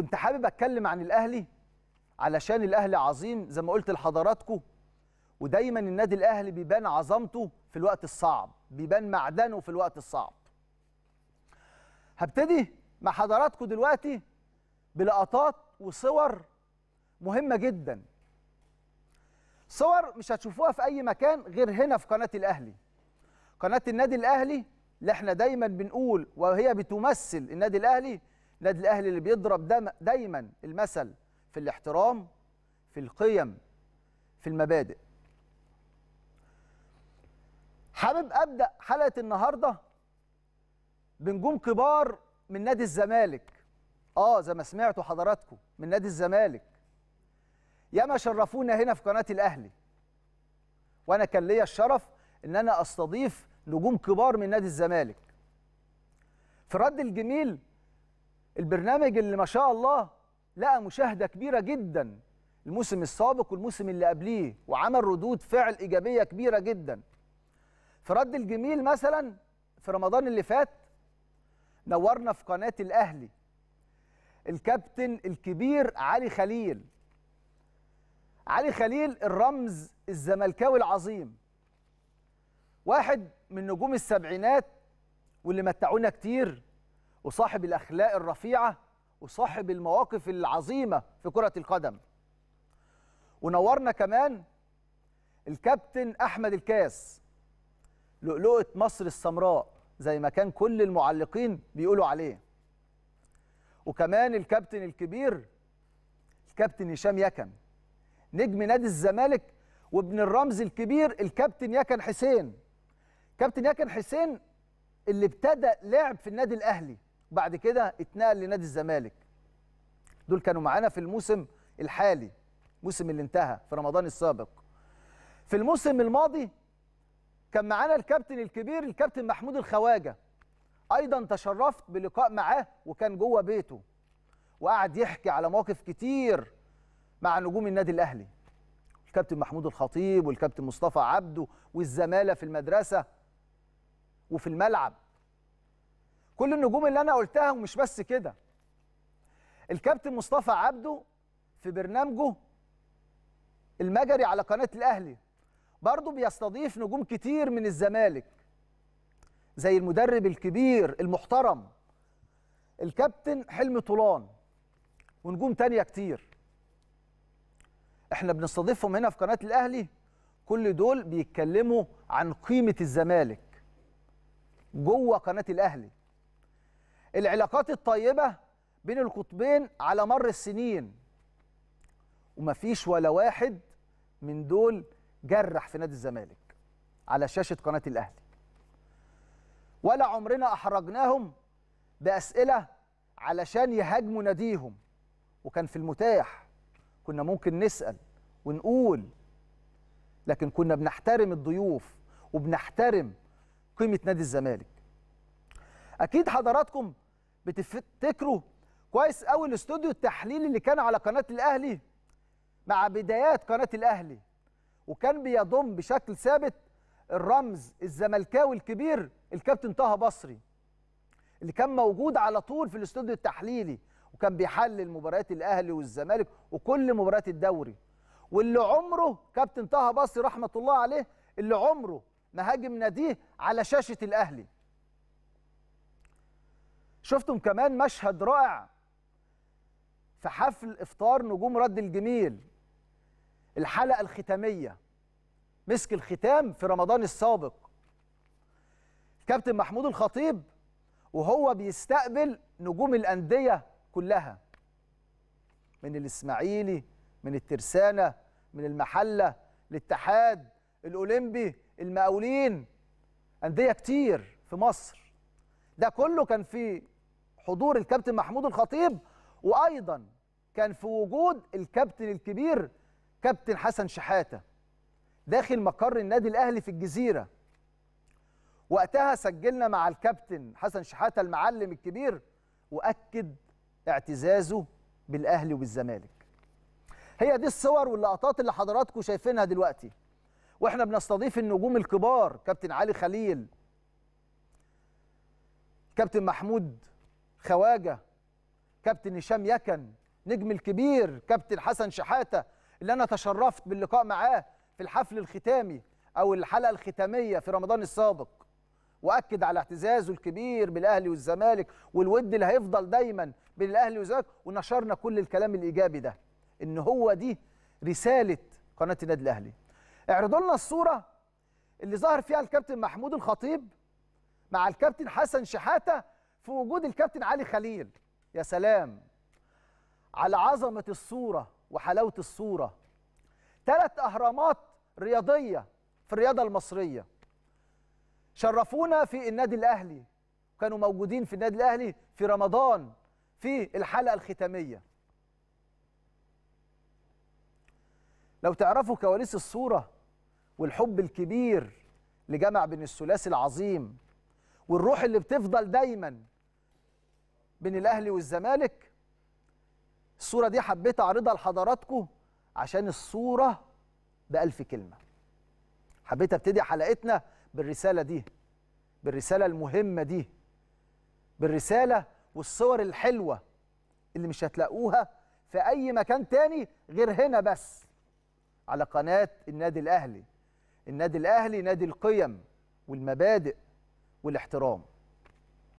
كنت حابب اتكلم عن الاهلي علشان الاهلي عظيم زي ما قلت لحضراتكم ودايما النادي الاهلي بيبان عظمته في الوقت الصعب بيبان معدنه في الوقت الصعب هبتدي مع حضراتكم دلوقتي بلقطات وصور مهمه جدا صور مش هتشوفوها في اي مكان غير هنا في قناه الاهلي قناه النادي الاهلي اللي احنا دايما بنقول وهي بتمثل النادي الاهلي النادي الاهلي اللي بيضرب دايما المثل في الاحترام في القيم في المبادئ حابب ابدا حلقه النهارده بنجوم كبار من نادي الزمالك اه زي ما سمعتوا حضراتكم من نادي الزمالك ياما شرفونا هنا في قناه الاهلي وانا كان ليا الشرف ان انا استضيف نجوم كبار من نادي الزمالك في الرد الجميل البرنامج اللي ما شاء الله لقى مشاهده كبيره جدا الموسم السابق والموسم اللي قبليه وعمل ردود فعل ايجابيه كبيره جدا في رد الجميل مثلا في رمضان اللي فات نورنا في قناه الاهلي الكابتن الكبير علي خليل علي خليل الرمز الزملكاوي العظيم واحد من نجوم السبعينات واللي متعونا كتير وصاحب الأخلاق الرفيعة وصاحب المواقف العظيمة في كرة القدم ونورنا كمان الكابتن أحمد الكاس لؤلؤة مصر السمراء زي ما كان كل المعلقين بيقولوا عليه وكمان الكابتن الكبير الكابتن هشام يكن نجم نادي الزمالك وابن الرمز الكبير الكابتن يكن حسين كابتن يكن حسين اللي ابتدى لعب في النادي الاهلي بعد كده اتنقل لنادي الزمالك دول كانوا معانا في الموسم الحالي الموسم اللي انتهى في رمضان السابق في الموسم الماضي كان معانا الكابتن الكبير الكابتن محمود الخواجه ايضا تشرفت بلقاء معاه وكان جوه بيته وقعد يحكي على مواقف كتير مع نجوم النادي الاهلي الكابتن محمود الخطيب والكابتن مصطفى عبده والزماله في المدرسه وفي الملعب كل النجوم اللي انا قلتها ومش بس كده الكابتن مصطفى عبده في برنامجه المجري على قناه الاهلي برضه بيستضيف نجوم كتير من الزمالك زي المدرب الكبير المحترم الكابتن حلمي طولان ونجوم تانية كتير احنا بنستضيفهم هنا في قناة الأهلي كل دول بيتكلموا عن قيمة الزمالك جوه قناة الأهلي العلاقات الطيبه بين القطبين على مر السنين ومفيش ولا واحد من دول جرح في نادي الزمالك على شاشه قناه الاهلي ولا عمرنا احرجناهم باسئله علشان يهاجموا ناديهم وكان في المتاح كنا ممكن نسال ونقول لكن كنا بنحترم الضيوف وبنحترم قيمه نادي الزمالك اكيد حضراتكم بتفتكروا كويس قوي الاستوديو التحليلي اللي كان على قناه الاهلي مع بدايات قناه الاهلي وكان بيضم بشكل ثابت الرمز الزملكاوي الكبير الكابتن طه بصري اللي كان موجود على طول في الاستوديو التحليلي وكان بيحلل مباريات الاهلي والزمالك وكل مباريات الدوري واللي عمره كابتن طه بصري رحمه الله عليه اللي عمره ما هاجم ناديه على شاشه الاهلي شفتم كمان مشهد رائع في حفل افطار نجوم رد الجميل الحلقه الختاميه مسك الختام في رمضان السابق كابتن محمود الخطيب وهو بيستقبل نجوم الانديه كلها من الاسماعيلي من الترسانه من المحله الاتحاد الاولمبي المقاولين انديه كتير في مصر ده كله كان في حضور الكابتن محمود الخطيب وايضا كان في وجود الكابتن الكبير كابتن حسن شحاته داخل مقر النادي الاهلي في الجزيره وقتها سجلنا مع الكابتن حسن شحاته المعلم الكبير واكد اعتزازه بالاهلي وبالزمالك هي دي الصور واللقطات اللي حضراتكم شايفينها دلوقتي واحنا بنستضيف النجوم الكبار كابتن علي خليل كابتن محمود خواجه كابتن هشام يكن نجم الكبير كابتن حسن شحاته اللي انا تشرفت باللقاء معاه في الحفل الختامي او الحلقه الختاميه في رمضان السابق واكد على اعتزازه الكبير بالاهلي والزمالك والود اللي هيفضل دايما بين الاهلي والزمالك ونشرنا كل الكلام الايجابي ده ان هو دي رساله قناه النادي الاهلي اعرضوا لنا الصوره اللي ظهر فيها الكابتن محمود الخطيب مع الكابتن حسن شحاته في وجود الكابتن علي خليل يا سلام على عظمه الصوره وحلاوه الصوره ثلاث اهرامات رياضيه في الرياضه المصريه شرفونا في النادي الاهلي كانوا موجودين في النادي الاهلي في رمضان في الحلقه الختاميه لو تعرفوا كواليس الصوره والحب الكبير لجمع بين الثلاثي العظيم والروح اللي بتفضل دايما بين الاهلي والزمالك الصوره دي حبيت اعرضها لحضراتكم عشان الصوره بألف كلمه حبيت ابتدي حلقتنا بالرساله دي بالرساله المهمه دي بالرساله والصور الحلوه اللي مش هتلاقوها في اي مكان تاني غير هنا بس على قناه النادي الاهلي النادي الاهلي نادي القيم والمبادئ والاحترام